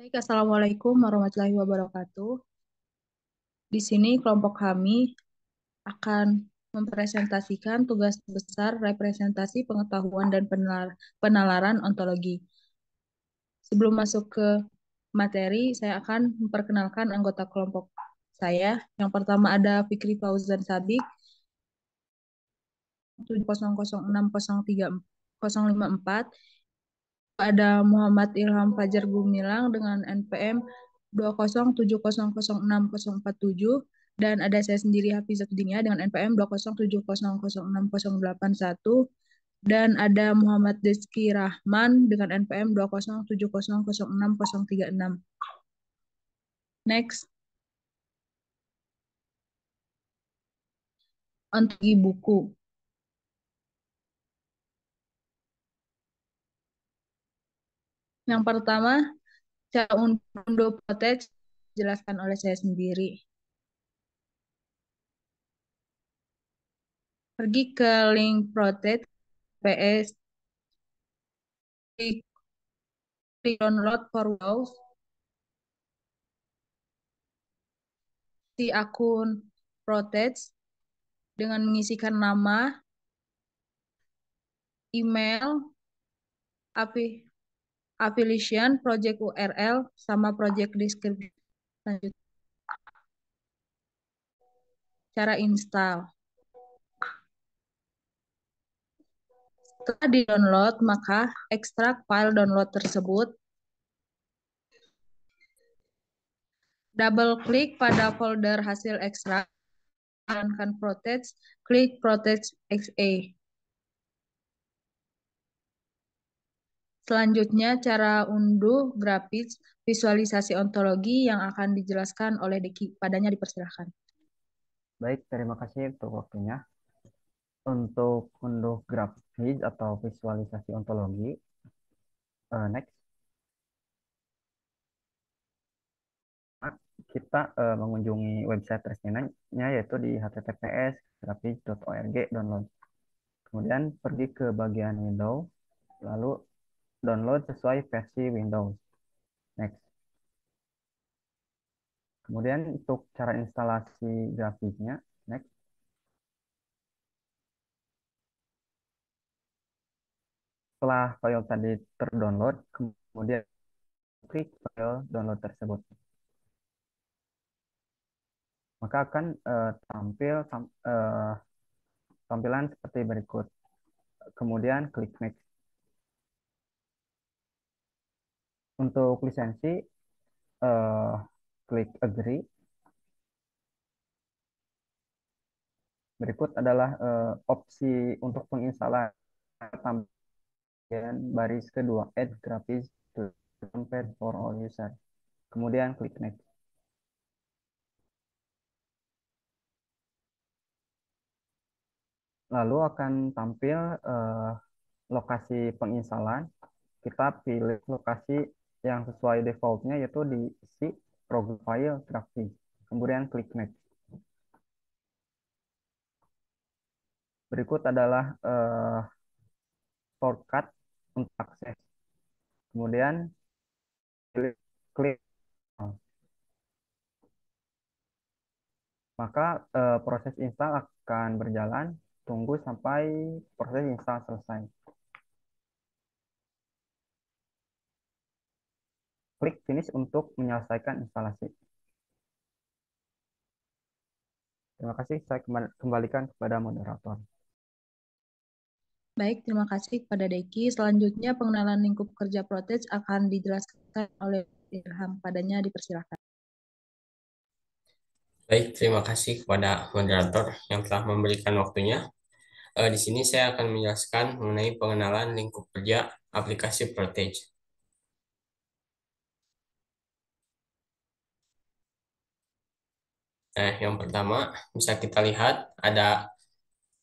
Baik, Assalamualaikum warahmatullahi wabarakatuh. Di sini kelompok kami akan mempresentasikan tugas besar representasi pengetahuan dan penalaran ontologi. Sebelum masuk ke materi, saya akan memperkenalkan anggota kelompok saya. Yang pertama ada Fikri Fauzan Sabik, 7006 054 ada Muhammad Ilham Fajar Gumilang dengan NPM 20700647 dan ada saya sendiri Hafizah Dinia dengan NPM 207006081 dan ada Muhammad Deski Rahman dengan NPM 207006036. Next. Untuk e-buku. Yang pertama, cara unduh potret dijelaskan oleh saya sendiri. Pergi ke link Protect PS klik download for Windows di akun Protect dengan mengisikan nama, email, api affiliation, project URL, sama project description. Cara install. Setelah di-download, maka ekstrak file download tersebut. Double klik pada folder hasil ekstrak. Jalankan protect. klik protect. XA. Selanjutnya, cara unduh grafis visualisasi ontologi yang akan dijelaskan oleh Diki Padanya dipersilahkan. Baik, terima kasih untuk waktunya. Untuk unduh grafis atau visualisasi ontologi, uh, next. Ah, kita uh, mengunjungi website resminya yaitu di https grafis.org download. Kemudian pergi ke bagian window, lalu download sesuai versi Windows. Next. Kemudian untuk cara instalasi grafiknya, next. Setelah file tadi terdownload, kemudian klik file download tersebut. Maka akan uh, tampil tam, uh, tampilan seperti berikut. Kemudian klik next. untuk lisensi uh, klik agree berikut adalah uh, opsi untuk penginstalan tambahan baris kedua add Graphics to template for all user kemudian klik next lalu akan tampil uh, lokasi penginstalan kita pilih lokasi yang sesuai defaultnya yaitu diisi program file grafis. Kemudian klik next. Berikut adalah uh, shortcut untuk akses. Kemudian klik, klik. Maka uh, proses install akan berjalan. Tunggu sampai proses install selesai. Klik finish untuk menyelesaikan instalasi. Terima kasih, saya kembalikan kepada moderator. Baik, terima kasih kepada Deki. Selanjutnya pengenalan lingkup kerja Protege akan dijelaskan oleh Irham Padanya dipersilakan. Baik, terima kasih kepada moderator yang telah memberikan waktunya. Eh, di sini saya akan menjelaskan mengenai pengenalan lingkup kerja aplikasi Protege. Nah, yang pertama bisa kita lihat ada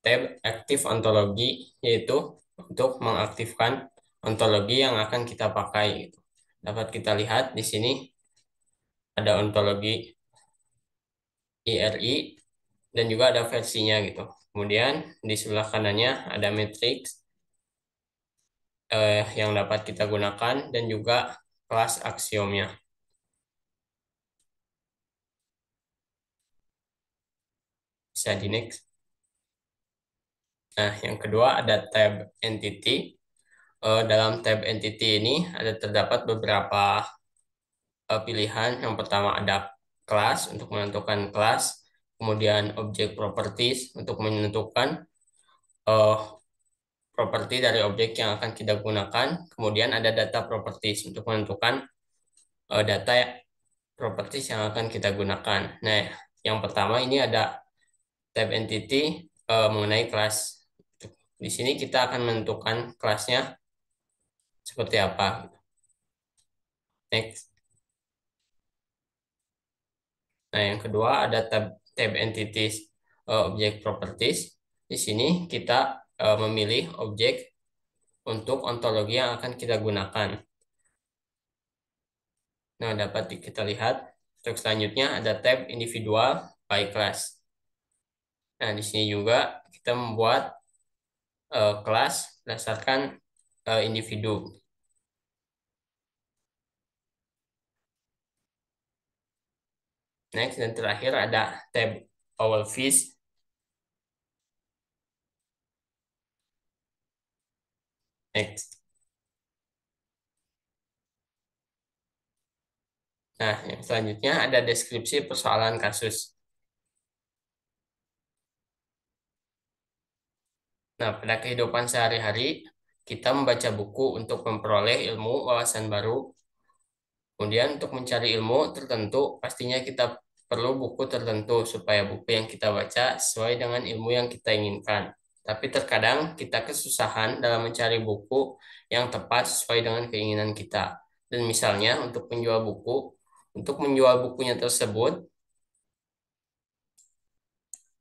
tab aktif ontologi, yaitu untuk mengaktifkan ontologi yang akan kita pakai. Gitu. Dapat kita lihat di sini ada ontologi IRI dan juga ada versinya gitu. Kemudian di sebelah kanannya ada matrix eh, yang dapat kita gunakan dan juga kelas aksiomnya. bisa di next. Nah, yang kedua ada tab entity. Eh, dalam tab entity ini ada terdapat beberapa eh, pilihan. Yang pertama ada class untuk menentukan class kemudian objek properties untuk menentukan uh, properti dari objek yang akan kita gunakan, kemudian ada data properties untuk menentukan uh, data properties yang akan kita gunakan. Nah, yang pertama ini ada tab entity uh, mengenai kelas. Di sini kita akan menentukan kelasnya seperti apa. Next. Nah, yang kedua ada tab tab entities uh, eh, object properties. Di sini kita uh, memilih objek untuk ontologi yang akan kita gunakan. Nah, dapat kita lihat. Untuk selanjutnya ada tab individual by class. Nah, di sini juga kita membuat uh, kelas berdasarkan uh, individu. Next, dan terakhir ada tab our fish. Next. Nah, yang selanjutnya ada deskripsi persoalan kasus. Nah, pada kehidupan sehari-hari, kita membaca buku untuk memperoleh ilmu wawasan baru. Kemudian untuk mencari ilmu tertentu, pastinya kita perlu buku tertentu supaya buku yang kita baca sesuai dengan ilmu yang kita inginkan. Tapi terkadang kita kesusahan dalam mencari buku yang tepat sesuai dengan keinginan kita. Dan misalnya untuk menjual buku, untuk menjual bukunya tersebut,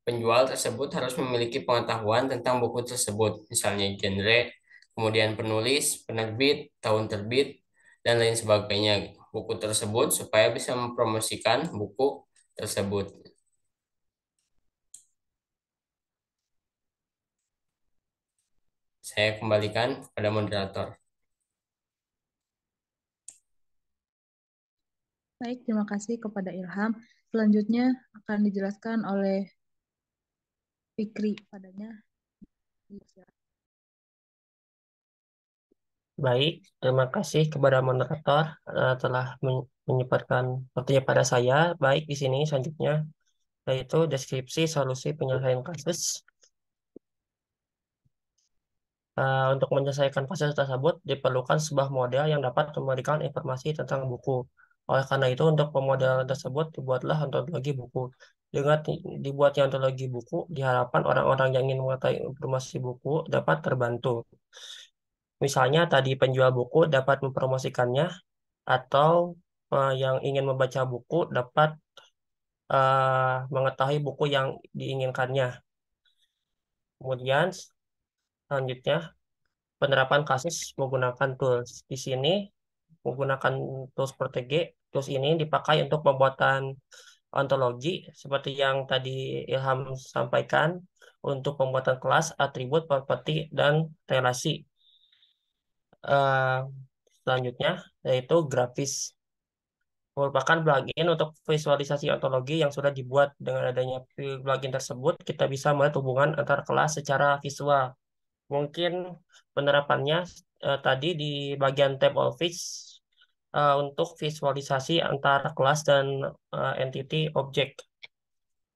penjual tersebut harus memiliki pengetahuan tentang buku tersebut, misalnya genre, kemudian penulis, penerbit, tahun terbit, dan lain sebagainya buku tersebut supaya bisa mempromosikan buku tersebut. Saya kembalikan pada moderator. Baik, terima kasih kepada Ilham. Selanjutnya akan dijelaskan oleh Fikri padanya. Iya Baik, terima kasih kepada moderator uh, telah menyebarkan waktunya pada saya. Baik, di sini selanjutnya yaitu deskripsi solusi penyelesaian kasus. Uh, untuk menyelesaikan kasus tersebut diperlukan sebuah model yang dapat memberikan informasi tentang buku oleh karena itu untuk pemodelan tersebut dibuatlah ontologi buku. Dengan dibuatnya ontologi buku diharapkan orang-orang yang ingin mengetahui informasi buku dapat terbantu. Misalnya tadi penjual buku dapat mempromosikannya atau uh, yang ingin membaca buku dapat uh, mengetahui buku yang diinginkannya. Kemudian selanjutnya penerapan kasus menggunakan tools. Di sini menggunakan tools PRTG. Tools ini dipakai untuk pembuatan ontologi seperti yang tadi Ilham sampaikan untuk pembuatan kelas, atribut, properti, dan relasi. Uh, selanjutnya yaitu grafis merupakan plugin untuk visualisasi ontologi yang sudah dibuat dengan adanya plugin tersebut kita bisa melihat hubungan antar kelas secara visual mungkin penerapannya eh, tadi di bagian tab Office uh, untuk visualisasi antara kelas dan uh, entity objek.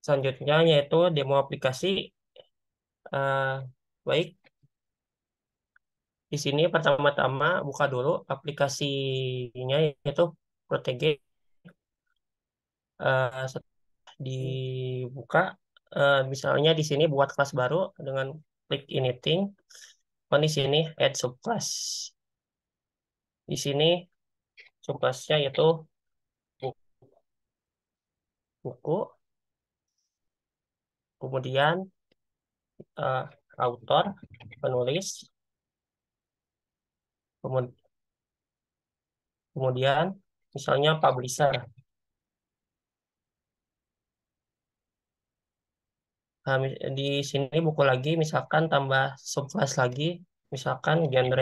Selanjutnya yaitu demo aplikasi. Uh, baik. Di sini pertama-tama buka dulu aplikasinya yaitu Protege. Uh, dibuka uh, misalnya di sini buat kelas baru dengan klik anything. Oh, di sini add subclass. Di sini surplusnya yaitu buku kemudian uh, eh, autor penulis kemudian misalnya publisher Nah, di sini buku lagi misalkan tambah subclass lagi misalkan genre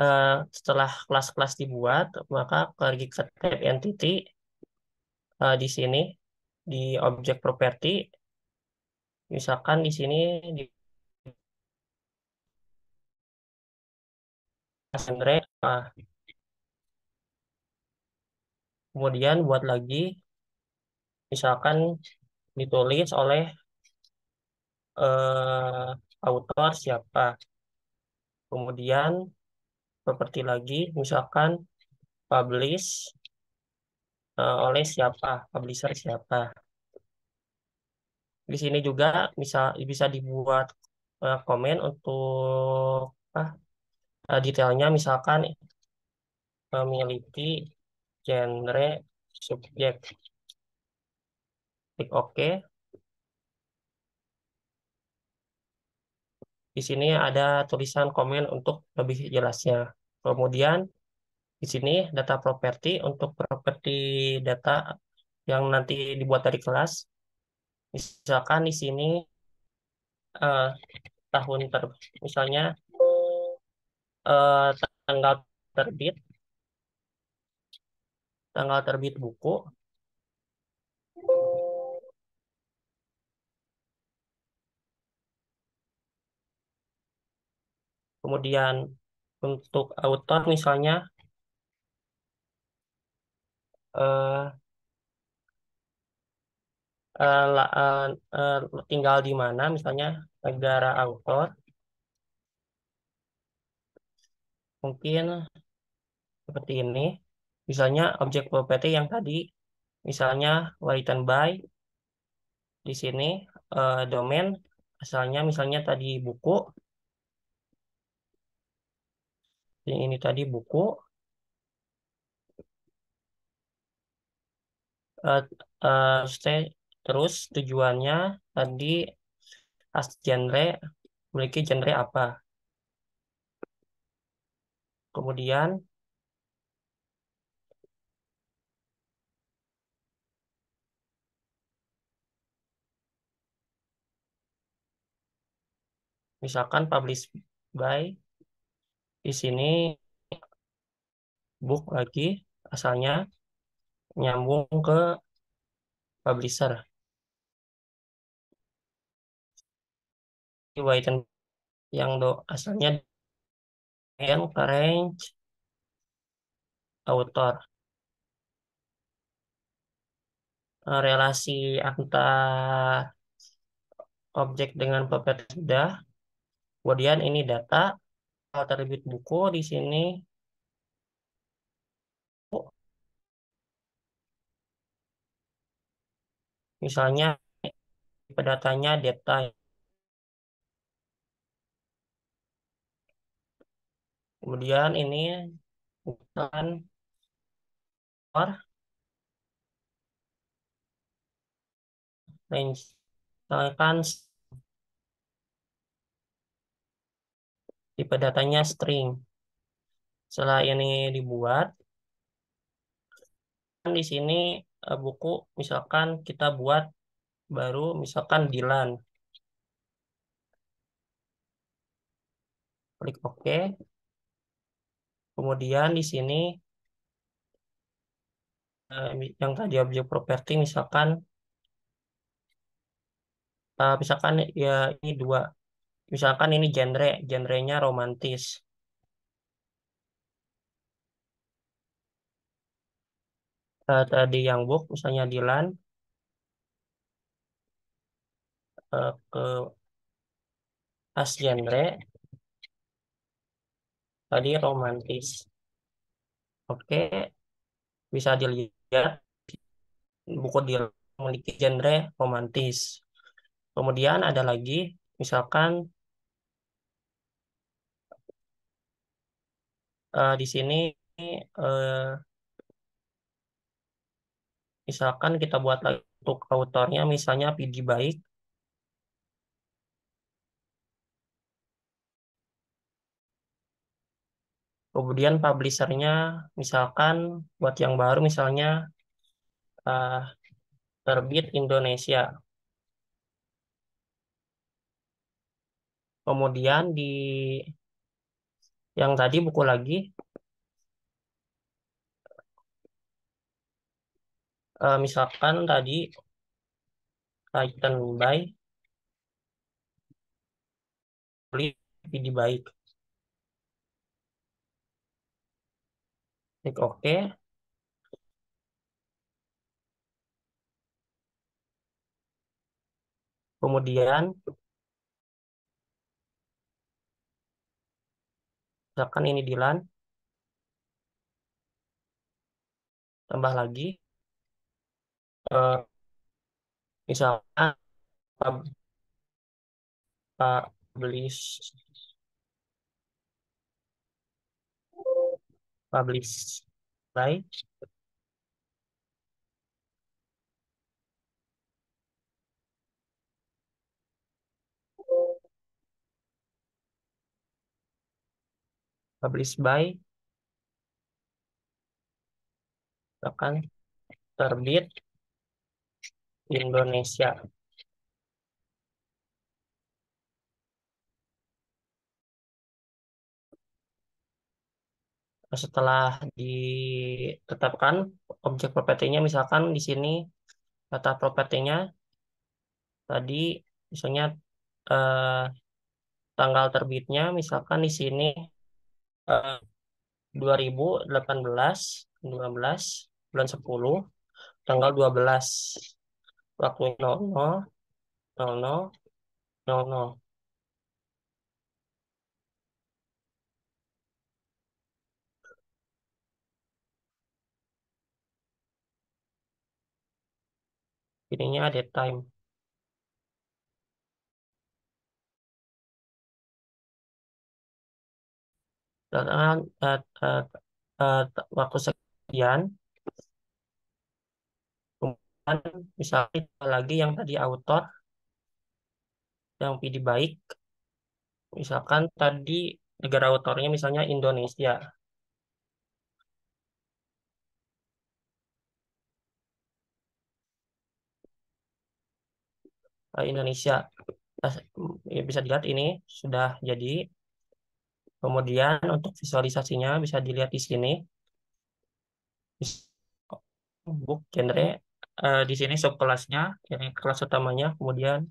Eh, setelah kelas-kelas dibuat, maka pergi ke tab entity eh, di sini di objek property. Misalkan di sini di Andre, eh, kemudian buat lagi, misalkan ditulis oleh uh, autor siapa, kemudian properti lagi misalkan publish uh, oleh siapa publisher siapa di sini juga bisa bisa dibuat uh, komen untuk uh, detailnya misalkan memiliki genre subjek klik OK Di sini ada tulisan komen untuk lebih jelasnya. Kemudian di sini data properti untuk properti data yang nanti dibuat dari kelas. Misalkan di sini uh, tahun ter misalnya uh, tanggal terbit tanggal terbit buku Kemudian untuk author misalnya eh, uh, la, uh, tinggal di mana, misalnya negara author. Mungkin seperti ini. Misalnya objek properti yang tadi, misalnya written by, di sini uh, domain asalnya misalnya tadi buku yang ini tadi buku uh, uh, stay terus tujuannya tadi as genre memiliki genre apa kemudian misalkan publish by di sini book lagi asalnya nyambung ke publisher. Whiten yang do asalnya yang range author. Relasi antar objek dengan properti sudah. Kemudian ini data, terbit buku di sini misalnya pedatanya data kemudian ini bukan or range misalkan tipe datanya string. Setelah ini dibuat, di sini eh, buku misalkan kita buat baru misalkan Dilan. Klik OK. Kemudian di sini eh, yang tadi objek properti misalkan eh, misalkan ya ini dua Misalkan ini genre, genrenya romantis. Uh, tadi yang book misalnya Dilan uh, eh, ke as genre tadi romantis. Oke, bisa dilihat buku dia memiliki genre romantis. Kemudian ada lagi misalkan uh, di sini uh, misalkan kita buat untuk autornya misalnya PG baik kemudian publishernya misalkan buat yang baru misalnya uh, Terbit Indonesia kemudian di yang tadi buku lagi uh, misalkan tadi Titan by PD baik klik OK kemudian Misalkan ini Dilan. Tambah lagi. Uh, misalkan uh, publish publish baik. published by bahkan terbit Indonesia setelah ditetapkan objek propertinya misalkan di sini kata propertinya tadi misalnya eh, tanggal terbitnya misalkan di sini 2018 eh, 12 bulan 10 tanggal 12 waktu 00 00 00 Ininya ada time. dalam eh, eh, eh, waktu sekian kemudian misalnya lagi yang tadi autor yang PD baik misalkan tadi negara autornya misalnya Indonesia Indonesia nah, ya, bisa dilihat ini sudah jadi Kemudian untuk visualisasinya bisa dilihat di sini. Book genre uh, di sini subkelasnya, ini kelas utamanya, kemudian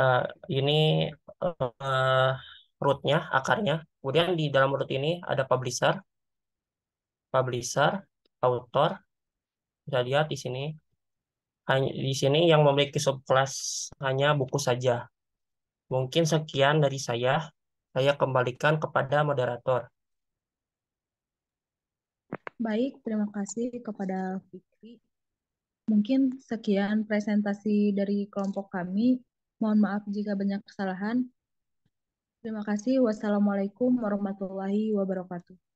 uh, ini uh, rootnya, akarnya. Kemudian di dalam root ini ada publisher, publisher, author. Bisa lihat di sini hanya di sini yang memiliki subkelas hanya buku saja. Mungkin sekian dari saya. Saya kembalikan kepada moderator. Baik, terima kasih kepada Fikri. Mungkin sekian presentasi dari kelompok kami. Mohon maaf jika banyak kesalahan. Terima kasih. Wassalamualaikum warahmatullahi wabarakatuh.